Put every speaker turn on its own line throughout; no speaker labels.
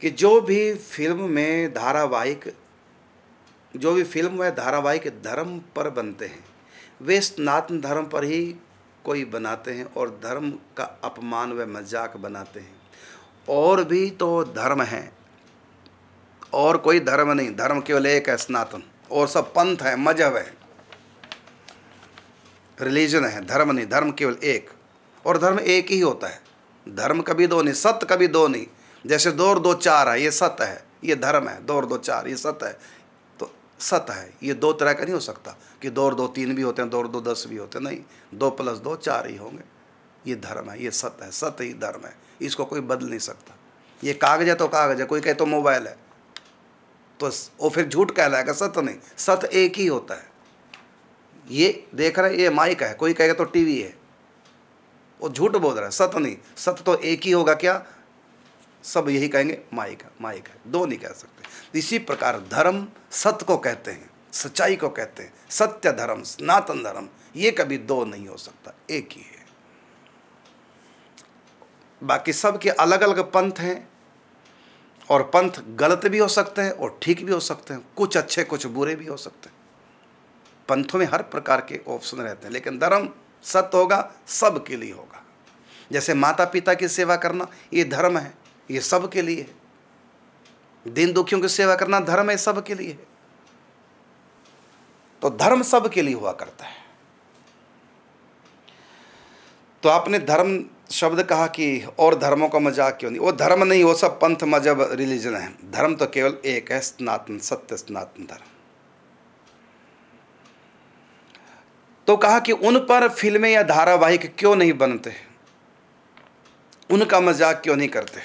कि जो भी फिल्म में धारावाहिक जो भी फिल्म में धारावाहिक धर्म पर बनते हैं वे स्नातन धर्म पर ही कोई बनाते हैं और धर्म का अपमान व मजाक बनाते हैं और भी तो धर्म है और कोई धर्म नहीं धर्म केवल एक है स्नातन और सब पंथ है मजहब है रिलीजन है धर्म नहीं धर्म केवल एक और धर्म एक ही होता है धर्म कभी दो नहीं सत्य कभी दो नहीं जैसे दो और दो चार है ये सत्य है ये धर्म है दो और दो चार ये सत्य है तो सत्य है ये दो तरह का नहीं हो सकता कि दो और दो तीन भी होते हैं दो और दो दस भी होते हैं नहीं दो प्लस दो चार ही होंगे ये धर्म है ये सत्य है सत्य ही धर्म है इसको कोई बदल नहीं सकता ये कागज है तो कागज है कोई कहे तो मोबाइल है तो वो फिर झूठ कहलाएगा सत्य नहीं सत्य एक ही होता है ये देख रहे ये माइक है कोई कहेगा तो टीवी है वो झूठ बोल रहा है सत्य नहीं सत्य तो एक ही होगा क्या सब यही कहेंगे माइक है माइक है दो नहीं कह सकते इसी प्रकार धर्म सत्य को कहते हैं सच्चाई को कहते हैं सत्य धर्म सनातन धर्म ये कभी दो नहीं हो सकता एक ही है बाकी सब के अलग अलग पंथ हैं और पंथ गलत भी हो सकते हैं और ठीक भी हो सकते हैं कुछ अच्छे कुछ बुरे भी हो सकते हैं पंथों में हर प्रकार के ऑप्शन रहते हैं लेकिन धर्म सत्य होगा सबके लिए होगा जैसे माता पिता की सेवा करना ये धर्म है ये सब के लिए दीन दुखियों की सेवा करना धर्म है सब के लिए है तो धर्म सब के लिए हुआ करता है तो आपने धर्म शब्द कहा कि और धर्मों का मजाक क्यों नहीं वो धर्म नहीं वो सब पंथ मजहब रिलीजन है धर्म तो केवल एक है स्नातन सत्य स्नातन धर्म तो कहा कि उन पर फिल्में या धारावाहिक क्यों नहीं बनते उनका मजाक क्यों नहीं करते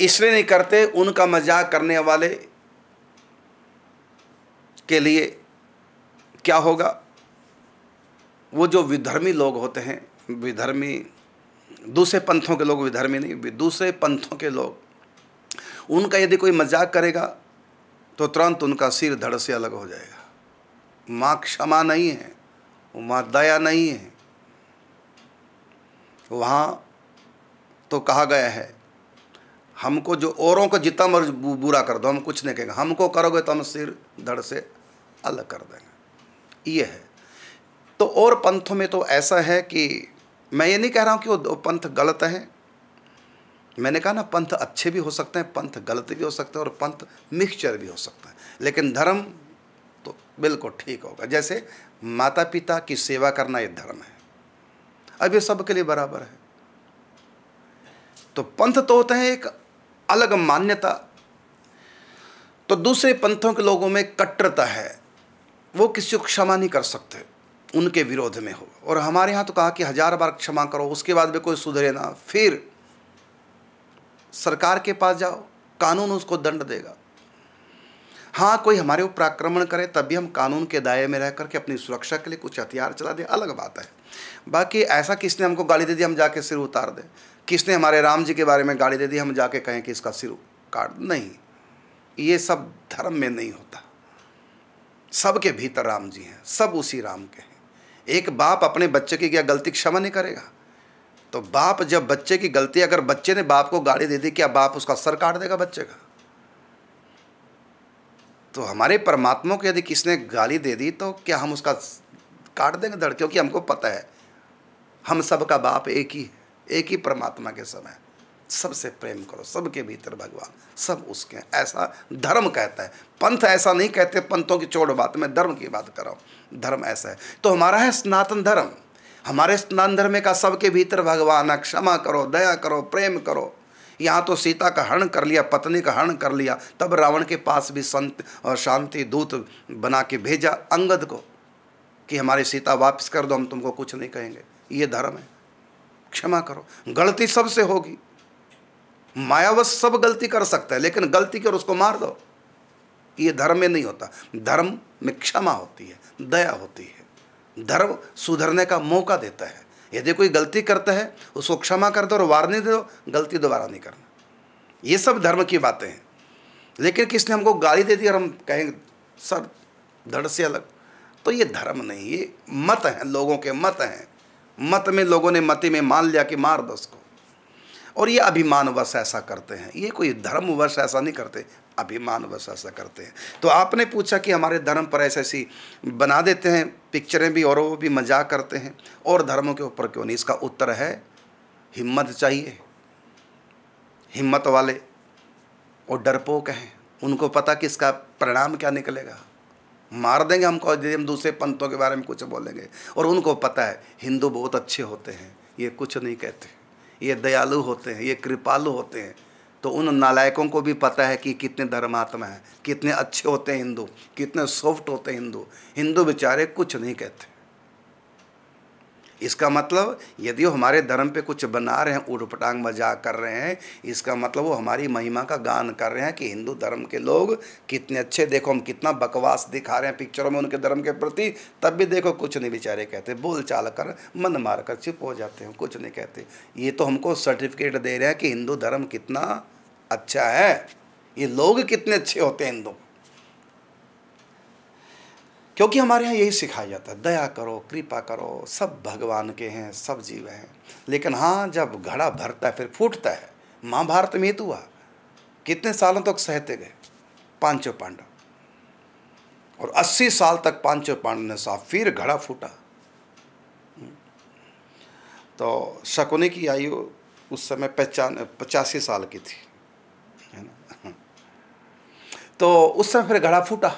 इसलिए नहीं करते उनका मजाक करने वाले के लिए क्या होगा वो जो विधर्मी लोग होते हैं विधर्मी दूसरे पंथों के लोग विधर्मी नहीं दूसरे पंथों के लोग उनका यदि कोई मजाक करेगा तो तुरंत उनका सिर धड़ से अलग हो जाएगा माँ क्षमा नहीं है माँ दया नहीं है वहाँ तो कहा गया है हमको जो औरों को जितना मर्ज बुरा कर दो हम कुछ नहीं कहेंगे हमको करोगे तो हम सिर धड़ से अलग कर देंगे ये है तो और पंथों में तो ऐसा है कि मैं ये नहीं कह रहा हूँ कि वो पंथ गलत है मैंने कहा ना पंथ अच्छे भी हो सकते हैं पंथ गलत भी हो सकते हैं और पंथ मिक्सचर भी हो सकता है लेकिन धर्म तो बिल्कुल ठीक होगा जैसे माता पिता की सेवा करना ये धर्म है अब ये सबके लिए बराबर है तो पंथ तो होते हैं एक अलग मान्यता तो दूसरे पंथों के लोगों में कट्टरता है वो किसी को क्षमा नहीं कर सकते उनके विरोध में हो और हमारे यहाँ तो कहा कि हजार बार क्षमा करो उसके बाद भी कोई सुधरे ना फिर सरकार के पास जाओ कानून उसको दंड देगा हाँ कोई हमारे ऊपर आक्रमण करे तभी हम कानून के दायरे में रह करके अपनी सुरक्षा के लिए कुछ हथियार चला दें अलग बात है बाकी ऐसा किसने हमको गाली दे दी हम जाके सिर उतार दें किसने हमारे राम जी के बारे में गाड़ी दे दी हम जाके कहें कि इसका सिर काट नहीं ये सब धर्म में नहीं होता सबके भीतर राम जी हैं सब उसी राम के हैं एक बाप अपने बच्चे की क्या गलती क्षमा नहीं करेगा तो बाप जब बच्चे की गलती अगर बच्चे ने बाप को गाड़ी दे दी क्या बाप उसका सर काट देगा बच्चे का तो हमारे परमात्मा को यदि किसने गाली दे दी तो क्या हम उसका काट देंगे धड़ क्योंकि हमको पता है हम सब का बाप एक ही है एक ही परमात्मा के समय सबसे प्रेम करो सबके भीतर भगवान सब उसके हैं ऐसा धर्म कहता है पंथ ऐसा नहीं कहते पंथों की चोट बात मैं धर्म की बात कर रहा हूँ धर्म ऐसा है तो हमारा है स्नातन धर्म हमारे स्नान धर्म का सबके भीतर भगवान है क्षमा करो दया करो प्रेम करो यहाँ तो सीता का हरण कर लिया पत्नी का हरण कर लिया तब रावण के पास भी संत और शांति दूत बना के भेजा अंगद को कि हमारी सीता वापस कर दो हम तुमको कुछ नहीं कहेंगे ये धर्म है क्षमा करो गलती सबसे होगी मायावश सब गलती कर सकता है लेकिन गलती कर उसको मार दो ये धर्म में नहीं होता धर्म में क्षमा होती है दया होती है धर्म सुधरने का मौका देता है यदि कोई गलती करता है उसको क्षमा कर दो और वार्निंग दे दो गलती दोबारा नहीं करना ये सब धर्म की बातें हैं लेकिन किसने हमको गाली दे दी और हम कहेंगे सर धड़ से अलग तो ये धर्म नहीं ये मत हैं लोगों के मत हैं मत में लोगों ने मते में मान लिया कि मार दो उसको और ये अभिमानवश ऐसा करते हैं ये कोई धर्मवश ऐसा नहीं करते अभिमानवश ऐसा करते हैं तो आपने पूछा कि हमारे धर्म पर ऐसे ऐसी बना देते हैं पिक्चरें भी और वो भी मजाक करते हैं और धर्मों के ऊपर क्यों नहीं इसका उत्तर है हिम्मत चाहिए हिम्मत वाले और डरपोक हैं उनको पता कि इसका परिणाम क्या निकलेगा मार देंगे हमको यदि हम दूसरे पंथों के बारे में कुछ बोलेंगे और उनको पता है हिंदू बहुत अच्छे होते हैं ये कुछ नहीं कहते ये दयालु होते हैं ये कृपालु होते हैं तो उन नालायकों को भी पता है कि कितने धर्मात्मा हैं कितने अच्छे होते हैं हिंदू कितने सॉफ्ट होते हैं हिंदू हिंदू बेचारे कुछ नहीं कहते इसका मतलब यदि वो हमारे धर्म पे कुछ बना रहे हैं उड़पटांग मजाक कर रहे हैं इसका मतलब वो हमारी महिमा का गान कर रहे हैं कि हिंदू धर्म के लोग कितने अच्छे देखो हम कितना बकवास दिखा रहे हैं पिक्चरों में उनके धर्म के प्रति तब भी देखो कुछ नहीं बेचारे कहते बोल चाल कर मन मार कर चुप हो जाते हैं कुछ नहीं कहते ये तो हमको सर्टिफिकेट दे रहे हैं कि हिंदू धर्म कितना अच्छा है ये लोग कितने अच्छे होते हैं हिंदू क्योंकि हमारे यहाँ यही सिखाया जाता है दया करो कृपा करो सब भगवान के हैं सब जीव हैं लेकिन हाँ जब घड़ा भरता है फिर फूटता है महाभारत में तो हुआ कितने सालों तक सहते गए पांचों पांडव और अस्सी साल तक पांचों पांडव ने साफ फिर घड़ा फूटा तो शकुनी की आयु उस समय पचान पचासी साल की थी है ना तो उस समय फिर घड़ा फूटा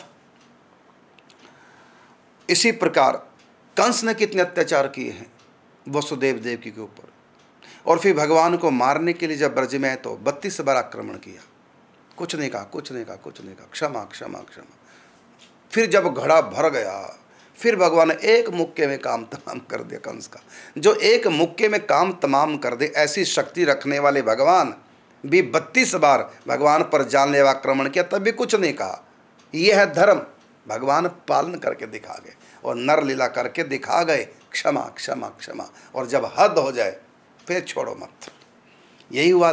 इसी प्रकार कंस ने कितने अत्याचार किए हैं वसुदेव देवकी के ऊपर और फिर भगवान को मारने के लिए जब ब्रज में तो बत्तीस बार आक्रमण किया कुछ नहीं कहा कुछ नहीं कहा कुछ नहीं कहा क्षमा क्षमा क्षमा फिर जब घड़ा भर गया फिर भगवान ने एक मुक्के में काम तमाम कर दिया कंस का जो एक मुक्के में काम तमाम कर दे ऐसी शक्ति रखने वाले भगवान भी बत्तीस बार भगवान पर जानलेवा आक्रमण किया तब भी कुछ नहीं कहा यह है धर्म भगवान पालन करके दिखा गए और नर लीला करके दिखा गए क्षमा क्षमा क्षमा और जब हद हो जाए फिर छोड़ो मत यही हुआ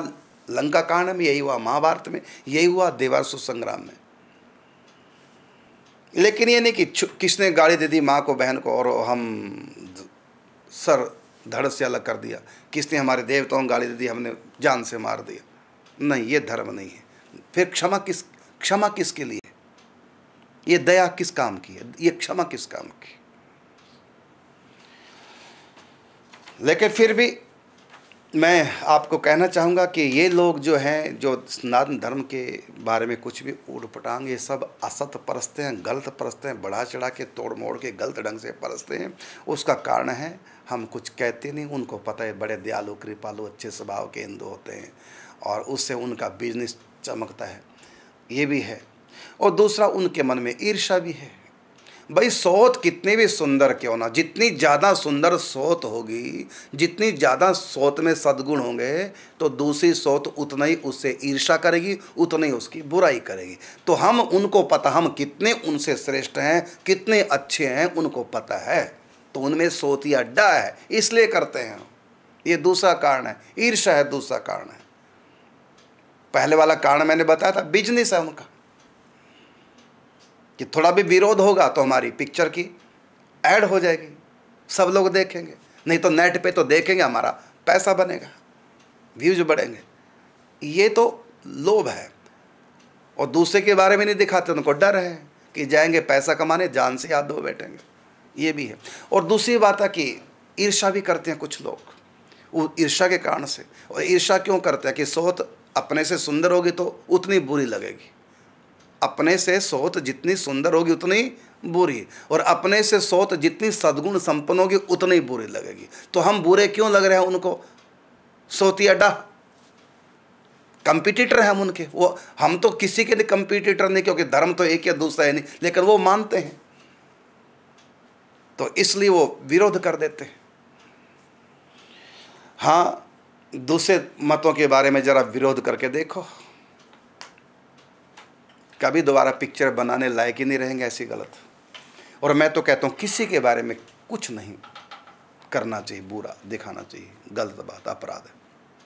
लंका कांड में यही हुआ महाभारत में यही हुआ देवासु संग्राम में लेकिन ये नहीं कि किसने गाड़ी दे दी माँ को बहन को और हम सर धड़ से अलग कर दिया किसने हमारे देवताओं को गाली दे दी हमने जान से मार दिया नहीं ये धर्म नहीं है फिर क्षमा किस क्षमा किसके लिए ये दया किस काम की है ये क्षमा किस काम की लेकिन फिर भी मैं आपको कहना चाहूँगा कि ये लोग जो हैं जो सनातन धर्म के बारे में कुछ भी उड़पटांग ये सब असत परसते हैं गलत परसते हैं बढ़ा चढ़ा के तोड़ मोड़ के गलत ढंग से परसते हैं उसका कारण है हम कुछ कहते नहीं उनको पता है बड़े दयालु कृपालु अच्छे स्वभाव के हिंदू होते हैं और उससे उनका बिजनेस चमकता है ये भी है और दूसरा उनके मन में ईर्षा भी है भाई सोत कितने भी सुंदर क्यों ना जितनी ज़्यादा सुंदर सोत होगी जितनी ज़्यादा सोत में सद्गुण होंगे तो दूसरी सोत उतना ही उससे ईर्षा करेगी उतना ही उसकी बुराई करेगी तो हम उनको पता हम कितने उनसे श्रेष्ठ हैं कितने अच्छे हैं उनको पता है तो उनमें ही अड्डा है इसलिए करते हैं ये दूसरा कारण है ईर्षा है दूसरा कारण है पहले वाला कारण मैंने बताया था बिजनेस है उनका कि थोड़ा भी विरोध होगा तो हमारी पिक्चर की ऐड हो जाएगी सब लोग देखेंगे नहीं तो नेट पे तो देखेंगे हमारा पैसा बनेगा व्यूज बढ़ेंगे ये तो लोभ है और दूसरे के बारे में नहीं दिखाते उनको डर है कि जाएंगे पैसा कमाने जान से याद हो बैठेंगे ये भी है और दूसरी बात है कि ईर्षा भी करते हैं कुछ लोग वो ईर्षा के कारण से और ईर्षा क्यों करते हैं कि सोत अपने से सुंदर होगी तो उतनी बुरी लगेगी अपने से सोत जितनी सुंदर होगी उतनी बुरी और अपने से सोत जितनी सदगुण संपन्न होगी उतनी बुरी लगेगी तो हम बुरे क्यों लग रहे हैं उनको सोती अड्डा कंपिटिटर हैं हम उनके वो हम तो किसी के लिए कंपिटिटर नहीं क्योंकि धर्म तो एक या दूसरा है नहीं लेकिन वो मानते हैं तो इसलिए वो विरोध कर देते हैं हाँ दूसरे मतों के बारे में ज़रा विरोध करके देखो कभी दोबारा पिक्चर बनाने लायक ही नहीं रहेंगे ऐसी गलत और मैं तो कहता हूँ किसी के बारे में कुछ नहीं करना चाहिए बुरा दिखाना चाहिए गलत बात अपराध है